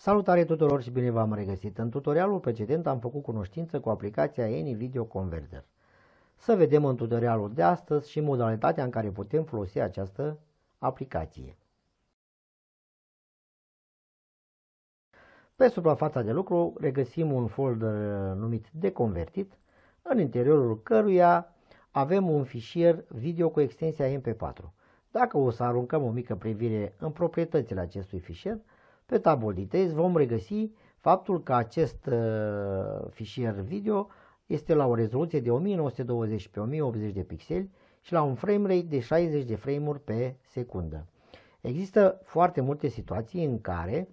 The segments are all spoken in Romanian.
Salutare tuturor și bine v-am regăsit! În tutorialul precedent am făcut cunoștință cu aplicația Any Video Converter. Să vedem în tutorialul de astăzi și modalitatea în care putem folosi această aplicație. Pe suprafața de lucru regăsim un folder numit de convertit, în interiorul căruia avem un fișier video cu extensia MP4. Dacă o să aruncăm o mică privire în proprietățile acestui fișier, pe tabul de vom regăsi faptul că acest uh, fișier video este la o rezoluție de 1920 pe 1080 de pixeli și la un frame rate de 60 de frame-uri pe secundă. Există foarte multe situații în care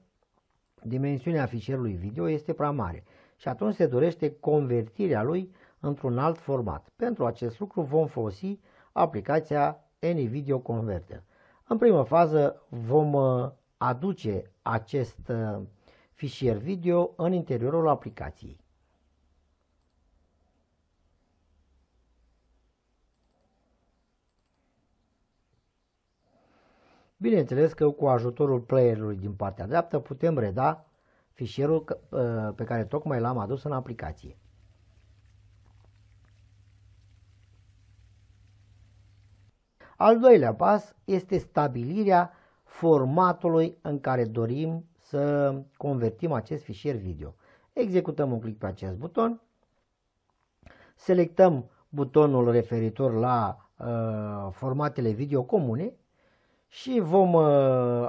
dimensiunea fișierului video este prea mare și atunci se dorește convertirea lui într-un alt format. Pentru acest lucru vom folosi aplicația AnyVideo Converter. În primă fază vom uh, aduce acest uh, fișier video în interiorul aplicației. Bineînțeles că cu ajutorul playerului din partea dreaptă putem reda fișierul uh, pe care tocmai l-am adus în aplicație. Al doilea pas este stabilirea formatului în care dorim să convertim acest fișier video. Executăm un click pe acest buton, selectăm butonul referitor la uh, formatele video comune și vom uh,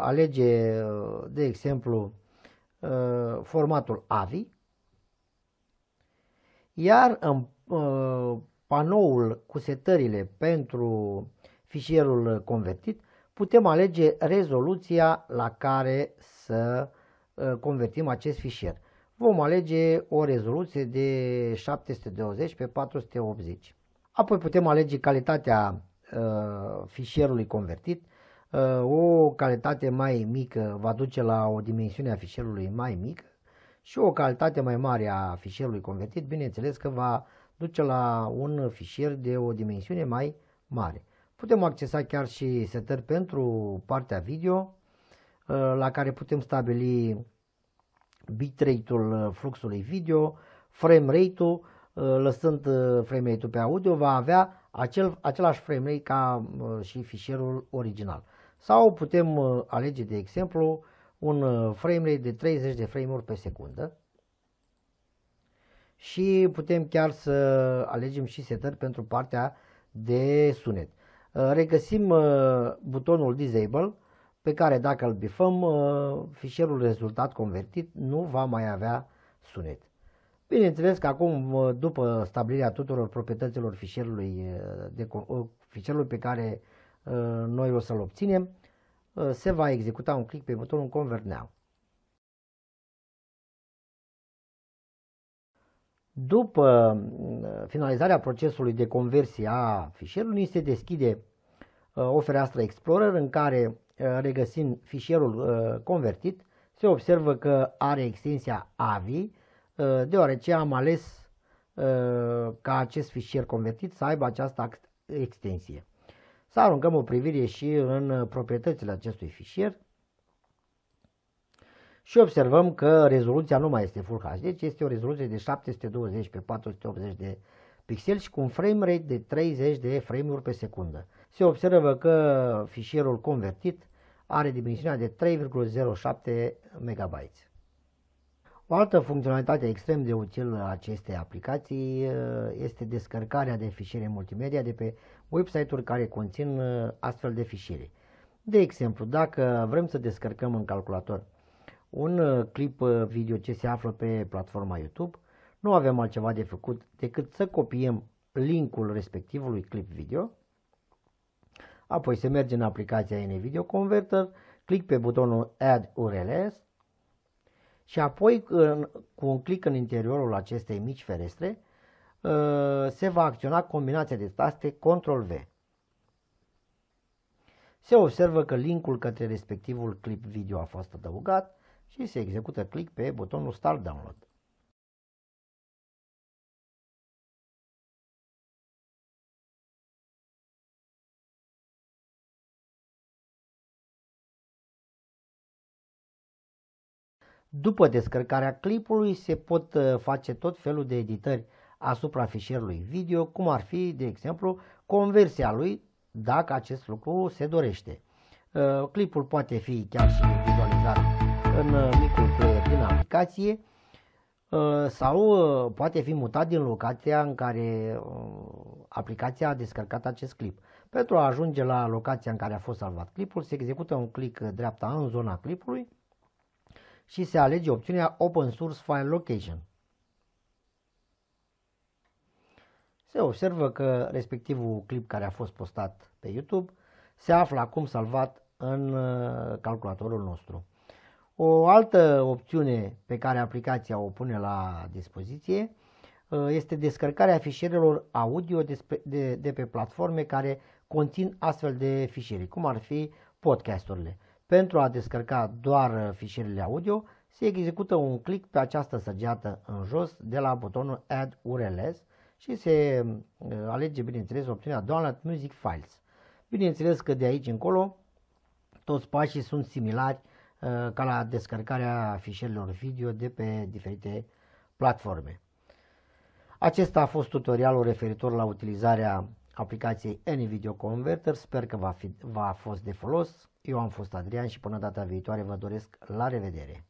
alege, uh, de exemplu, uh, formatul AVI, iar în uh, panoul cu setările pentru fișierul convertit putem alege rezoluția la care să uh, convertim acest fișier. Vom alege o rezoluție de 720 pe 480. Apoi putem alege calitatea uh, fișierului convertit. Uh, o calitate mai mică va duce la o dimensiune a fișierului mai mică și o calitate mai mare a fișierului convertit, bineînțeles că va duce la un fișier de o dimensiune mai mare. Putem accesa chiar și setări pentru partea video, uh, la care putem stabili bitrate-ul uh, fluxului video, frame rate-ul, uh, lăsând frame rate-ul pe audio, va avea acel, același frame rate ca și fișierul original. Sau putem alege, de exemplu, un frame rate de 30 de frame-uri pe secundă și putem chiar să alegem și setări pentru partea de sunet. Uh, regăsim uh, butonul Disable pe care dacă îl bifăm, uh, fișierul rezultat convertit nu va mai avea sunet. Bineînțeles că acum, după stabilirea tuturor proprietăților fișierului, de, fișierului pe care noi o să-l obținem, se va executa un click pe butonul Convert Now. După mm, finalizarea procesului de conversie a fișierului, ni se deschide uh, o fereastră Explorer în care uh, regăsim fișierul uh, convertit. Se observă că are extensia AVI, deoarece am ales ca acest fișier convertit să aibă această extensie. Să aruncăm o privire și în proprietățile acestui fișier și observăm că rezoluția nu mai este Full HD, deci este o rezoluție de 720 pe 480 de pixeli și cu un frame rate de 30 de frame-uri pe secundă. Se observă că fișierul convertit are dimensiunea de 3,07 MB. O altă funcționalitate extrem de utilă a acestei aplicații uh, este descărcarea de fișiere multimedia de pe website-uri care conțin uh, astfel de fișiere. De exemplu, dacă vrem să descărcăm în calculator un uh, clip uh, video ce se află pe platforma YouTube, nu avem altceva de făcut decât să copiem linkul respectivului clip video, apoi se merge în aplicația NVideo Converter, clic pe butonul Add URLs și apoi cu un clic în interiorul acestei mici ferestre uh, se va acționa combinația de taste Ctrl-V. Se observă că linkul către respectivul clip video a fost adăugat și se execută click pe butonul Start Download. După descărcarea clipului se pot uh, face tot felul de editări asupra fișierului video, cum ar fi, de exemplu, conversia lui, dacă acest lucru se dorește. Uh, clipul poate fi chiar și vizualizat în uh, micul player din aplicație uh, sau uh, poate fi mutat din locația în care aplicația a descărcat acest clip. Pentru a ajunge la locația în care a fost salvat clipul, se execută un click dreapta în zona clipului și se alege opțiunea Open Source File Location. Se observă că respectivul clip care a fost postat pe YouTube se află acum salvat în calculatorul nostru. O altă opțiune pe care aplicația o pune la dispoziție uh, este descărcarea fișierelor audio de pe platforme care conțin astfel de fișiere, cum ar fi podcasturile. Pentru a descărca doar uh, fișierele audio, se execută un click pe această săgeată în jos de la butonul Add URLs și se uh, alege, bineînțeles, opțiunea Download Music Files. Bineînțeles că de aici încolo toți pașii sunt similari Uh, ca la descărcarea fișierilor video de pe diferite platforme. Acesta a fost tutorialul referitor la utilizarea aplicației AnyVideo Converter. Sper că va fi va a fost de folos. Eu am fost Adrian și până data viitoare vă doresc la revedere!